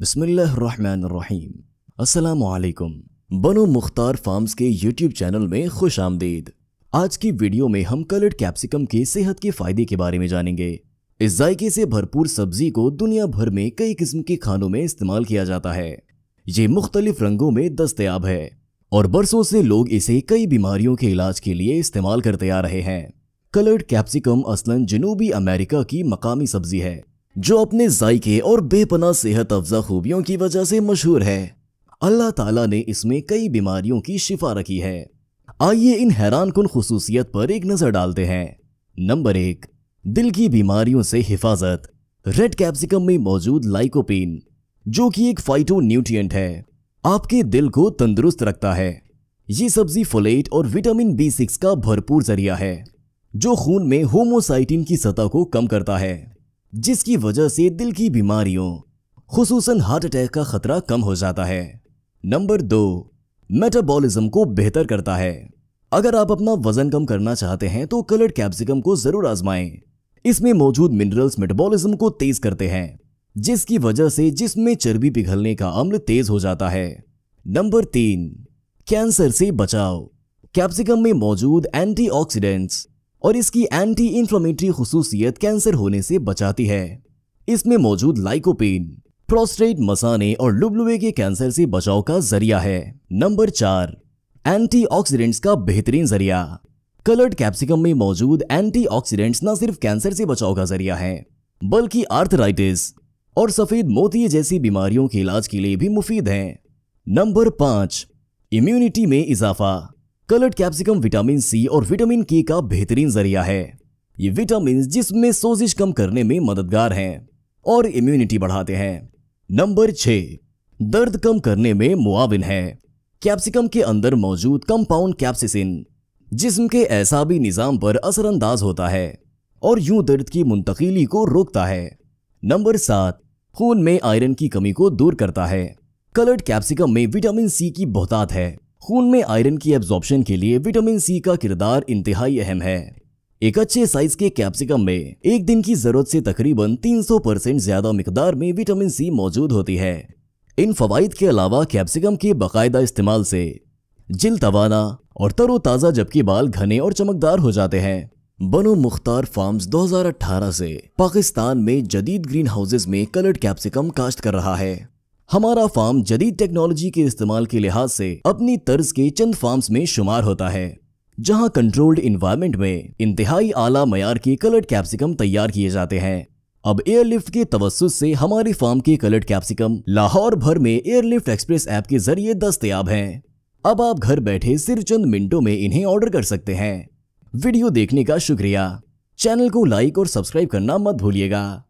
बिस्मिल्लाम अलैक्म बनो मुख्तार फार्म्स के YouTube channel में खुश आमदीद आज की वीडियो में हम कलर्ड कैप्सिकम के सेहत के फायदे के बारे में जानेंगे इस जायके से भरपूर सब्जी को दुनिया भर में कई किस्म के खानों में इस्तेमाल किया जाता है ये मुख्तलिफ रंगों में दस्तयाब है और बरसों से लोग इसे कई बीमारियों के इलाज के लिए इस्तेमाल करते आ रहे हैं कलर्ड कैप्सिकम असलन जनूबी अमेरिका की मकामी सब्जी है जो अपने जायके और बेपना सेहत अफजा खूबियों की वजह से मशहूर है अल्लाह ताला ने इसमें कई बीमारियों की शिफा रखी है आइए इन हैरान कन खसूसियत पर एक नज़र डालते हैं नंबर एक दिल की बीमारियों से हिफाजत रेड कैप्सिकम में मौजूद लाइकोपिन जो कि एक फाइटो न्यूट्रियट है आपके दिल को तंदुरुस्त रखता है ये सब्जी फोलेट और विटामिन बी सिक्स का भरपूर जरिया है जो खून में होमोसाइटिन की सतह को कम करता है जिसकी वजह से दिल की बीमारियों खसूस हार्ट अटैक का खतरा कम हो जाता है नंबर दो मेटाबॉलिज्म को बेहतर करता है अगर आप अपना वजन कम करना चाहते हैं तो कलर्ड कैप्सिकम को जरूर आजमाएं इसमें मौजूद मिनरल्स मेटाबॉलिज्म को तेज करते हैं जिसकी वजह से जिसमें चर्बी पिघलने का अम्ल तेज हो जाता है नंबर तीन कैंसर से बचाव कैप्सिकम में मौजूद एंटीऑक्सीडेंट्स और इसकी एंटी इंफ्लोमेटरी खसूसियत कैंसर होने से बचाती है इसमें मौजूद लाइकोपेन प्रोस्टेट मसाने और लुबलुबे के कैंसर से बचाव का जरिया है नंबर चार एंटीऑक्सीडेंट्स का बेहतरीन जरिया कलर्ड कैप्सिकम में मौजूद एंटीऑक्सीडेंट्स न सिर्फ कैंसर से बचाव का जरिया है बल्कि आर्थराइटिस और सफेद मोती जैसी बीमारियों के इलाज के लिए भी मुफीद हैं नंबर पांच इम्यूनिटी में इजाफा कलर्ड कैप्सिकम विटामिन सी और विटामिन के का बेहतरीन जरिया है ये विटामिन जिसमें सोजिश कम करने में मददगार हैं और इम्यूनिटी बढ़ाते हैं नंबर छ दर्द कम करने में मुआविन है कैप्सिकम के अंदर मौजूद कंपाउंड कैप्सिसिन जिस्म के एसाबी निज़ाम पर असरअंदाज होता है और यूं दर्द की मुंतकीली को रोकता है नंबर सात खून में आयरन की कमी को दूर करता है कलर्ड कैप्सिकम में विटामिन सी की बहुतात है खून में आयरन की एब्जॉर्प्शन के लिए विटामिन सी का किरदार इंतहाई अहम है एक अच्छे साइज के कैप्सिकम में एक दिन की जरूरत से तकरीबन 300 परसेंट ज्यादा मकदार में विटामिन सी मौजूद होती है इन फवाइद के अलावा कैप्सिकम के बाकायदा इस्तेमाल से जिल तवाना और तरोताज़ा जबकि बाल घने और चमकदार हो जाते हैं बनो मुख्तार फार्म्स 2018 से पाकिस्तान में जदीद ग्रीन हाउसेज में कलर्ड कैप्सिकम काश्त कर रहा है हमारा फार्म जदीद टेक्नोलॉजी के इस्तेमाल के लिहाज से अपनी तर्ज के चंद फार्म्स में शुमार होता है जहां कंट्रोल्ड इन्वायरमेंट में इंतहाई आला मैार के कलर्ड कैप्सिकम तैयार किए जाते हैं अब एयरलिफ्ट के तवसुस से हमारी फार्म के कलर्ड कैप्सिकम लाहौर भर में एयरलिफ्ट एक्सप्रेस ऐप के जरिए दस्तयाब हैं अब आप घर बैठे सिर्फ चंद मिनटों में इन्हें ऑर्डर कर सकते हैं वीडियो देखने का शुक्रिया चैनल को लाइक और सब्सक्राइब करना मत भूलिएगा